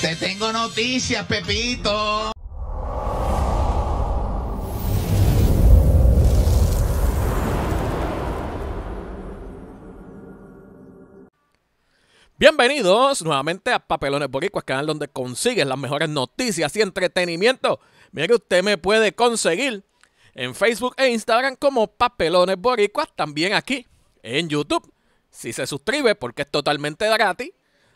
Te tengo noticias, Pepito. Bienvenidos nuevamente a Papelones Boricuas, canal donde consigues las mejores noticias y entretenimiento. Mire, usted me puede conseguir en Facebook e Instagram como Papelones Boricuas, también aquí en YouTube. Si se suscribe, porque es totalmente gratis,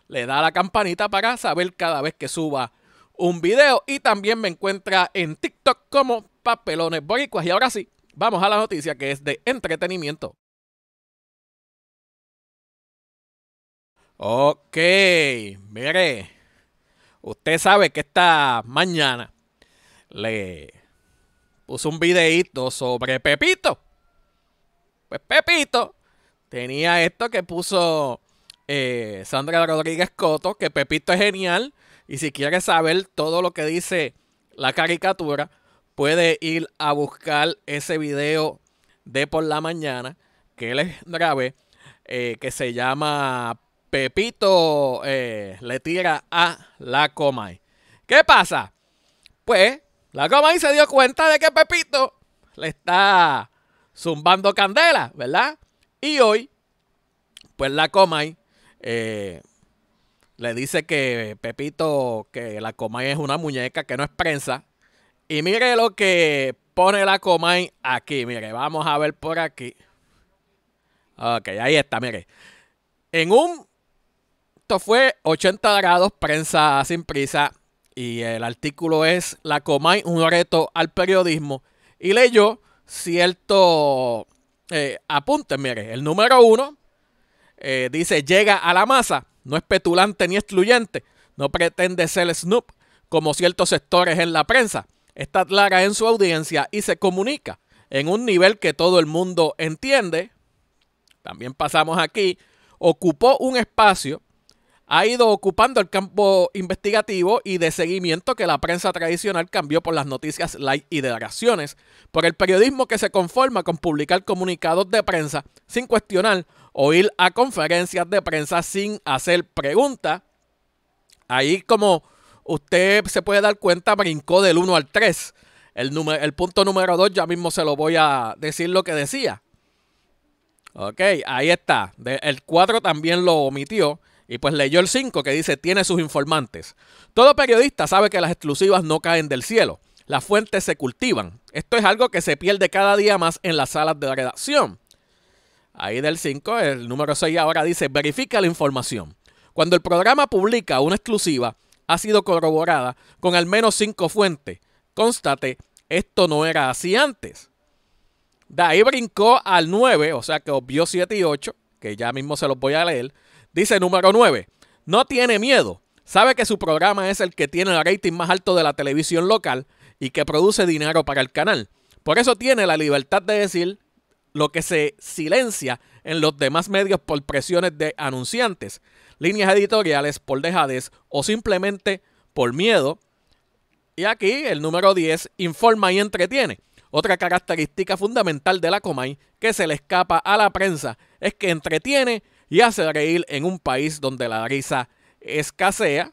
le da la campanita para saber cada vez que suba un video. Y también me encuentra en TikTok como Papelones Boricuas. Y ahora sí, vamos a la noticia que es de entretenimiento. Ok, mire, usted sabe que esta mañana le puso un videíto sobre Pepito. Pues Pepito tenía esto que puso eh, Sandra Rodríguez Coto, que Pepito es genial. Y si quieres saber todo lo que dice la caricatura, puede ir a buscar ese video de por la mañana que les grabé, eh, que se llama Pepito eh, le tira a la Comay. ¿Qué pasa? Pues la Comay se dio cuenta de que Pepito le está zumbando candela, ¿verdad? Y hoy, pues la Comay eh, le dice que Pepito, que la Comay es una muñeca, que no es prensa. Y mire lo que pone la Comay aquí. Mire, vamos a ver por aquí. Ok, ahí está, mire. En un... Esto fue 80 grados, prensa sin prisa. Y el artículo es La Comay, un reto al periodismo. Y leyó cierto... Eh, mire, el número uno, eh, dice, llega a la masa, no es petulante ni excluyente, no pretende ser Snoop como ciertos sectores en la prensa, está clara en su audiencia y se comunica en un nivel que todo el mundo entiende. También pasamos aquí, ocupó un espacio ha ido ocupando el campo investigativo y de seguimiento que la prensa tradicional cambió por las noticias light y declaraciones, por el periodismo que se conforma con publicar comunicados de prensa sin cuestionar o ir a conferencias de prensa sin hacer preguntas. Ahí como usted se puede dar cuenta, brincó del 1 al 3. El, el punto número 2 ya mismo se lo voy a decir lo que decía. Ok, ahí está. el 4 también lo omitió. Y pues leyó el 5 que dice, tiene sus informantes. Todo periodista sabe que las exclusivas no caen del cielo. Las fuentes se cultivan. Esto es algo que se pierde cada día más en las salas de redacción. Ahí del 5, el número 6 ahora dice, verifica la información. Cuando el programa publica una exclusiva, ha sido corroborada con al menos 5 fuentes. Constate, esto no era así antes. De ahí brincó al 9, o sea que obvió 7 y 8 que ya mismo se los voy a leer. Dice número 9, no tiene miedo. Sabe que su programa es el que tiene el rating más alto de la televisión local y que produce dinero para el canal. Por eso tiene la libertad de decir lo que se silencia en los demás medios por presiones de anunciantes, líneas editoriales, por dejades o simplemente por miedo. Y aquí el número 10, informa y entretiene. Otra característica fundamental de la Comay que se le escapa a la prensa es que entretiene y hace reír en un país donde la risa escasea.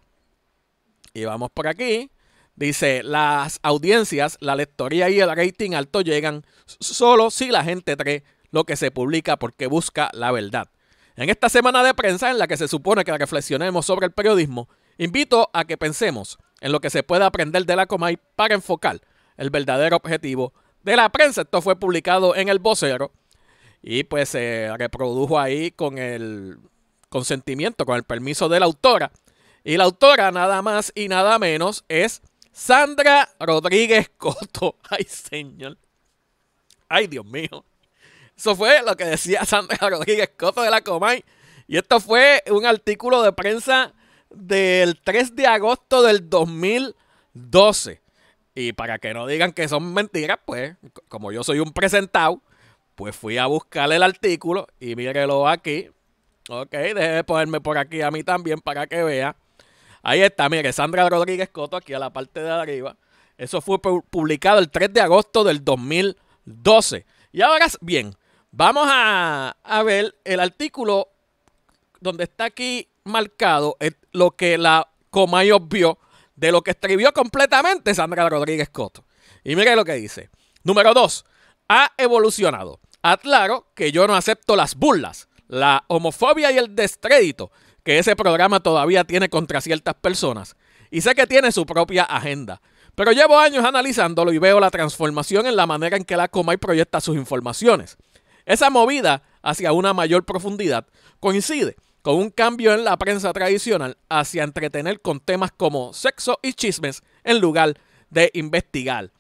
Y vamos por aquí. Dice, las audiencias, la lectoría y el rating alto llegan solo si la gente cree lo que se publica porque busca la verdad. En esta semana de prensa en la que se supone que reflexionemos sobre el periodismo, invito a que pensemos en lo que se puede aprender de la Comay para enfocar el verdadero objetivo de la prensa. Esto fue publicado en el vocero y pues se reprodujo ahí con el consentimiento, con el permiso de la autora. Y la autora nada más y nada menos es Sandra Rodríguez Coto. Ay, señor. Ay, Dios mío. Eso fue lo que decía Sandra Rodríguez Coto de la Comay. Y esto fue un artículo de prensa del 3 de agosto del 2012. Y para que no digan que son mentiras, pues, como yo soy un presentado, pues fui a buscar el artículo y mírelo aquí. Ok, deje ponerme por aquí a mí también para que vea. Ahí está, mire, Sandra Rodríguez Coto aquí a la parte de arriba. Eso fue publicado el 3 de agosto del 2012. Y ahora, bien, vamos a, ver el artículo donde está aquí marcado eh, lo que la Comayos vio de lo que escribió completamente Sandra Rodríguez Coto. Y mire lo que dice. Número dos, Ha evolucionado. Aclaro que yo no acepto las burlas, la homofobia y el descrédito que ese programa todavía tiene contra ciertas personas. Y sé que tiene su propia agenda. Pero llevo años analizándolo y veo la transformación en la manera en que la Comay proyecta sus informaciones. Esa movida hacia una mayor profundidad coincide con un cambio en la prensa tradicional hacia entretener con temas como sexo y chismes en lugar de investigar.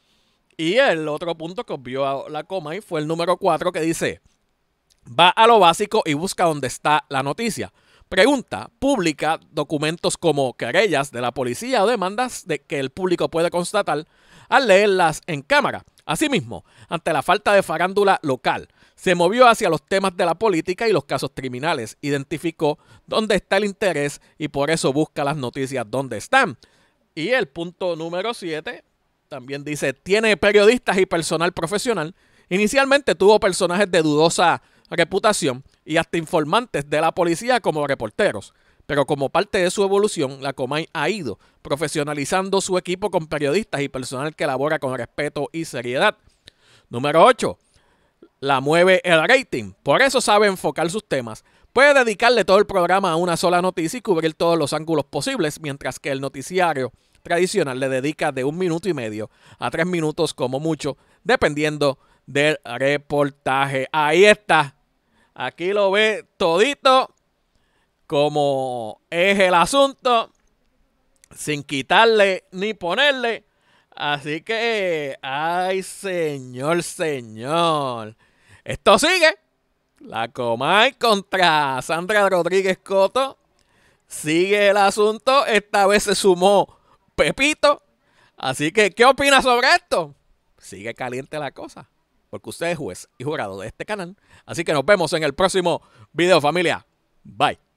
Y el otro punto que vio la coma y fue el número 4 que dice, va a lo básico y busca dónde está la noticia. Pregunta, publica documentos como querellas de la policía o demandas de que el público puede constatar al leerlas en cámara. Asimismo, ante la falta de farándula local, se movió hacia los temas de la política y los casos criminales, identificó dónde está el interés y por eso busca las noticias donde están. Y el punto número 7 también dice, tiene periodistas y personal profesional. Inicialmente tuvo personajes de dudosa reputación y hasta informantes de la policía como reporteros pero como parte de su evolución, la Comay ha ido profesionalizando su equipo con periodistas y personal que labora con respeto y seriedad. Número 8. La mueve el rating. Por eso sabe enfocar sus temas. Puede dedicarle todo el programa a una sola noticia y cubrir todos los ángulos posibles, mientras que el noticiario tradicional le dedica de un minuto y medio a tres minutos como mucho, dependiendo del reportaje. Ahí está. Aquí lo ve todito como es el asunto, sin quitarle ni ponerle. Así que, ay, señor, señor. Esto sigue. La Comay contra Sandra Rodríguez Coto. Sigue el asunto. Esta vez se sumó Pepito. Así que, ¿qué opina sobre esto? Sigue caliente la cosa. Porque usted es juez y jurado de este canal. Así que nos vemos en el próximo video, familia. Bye.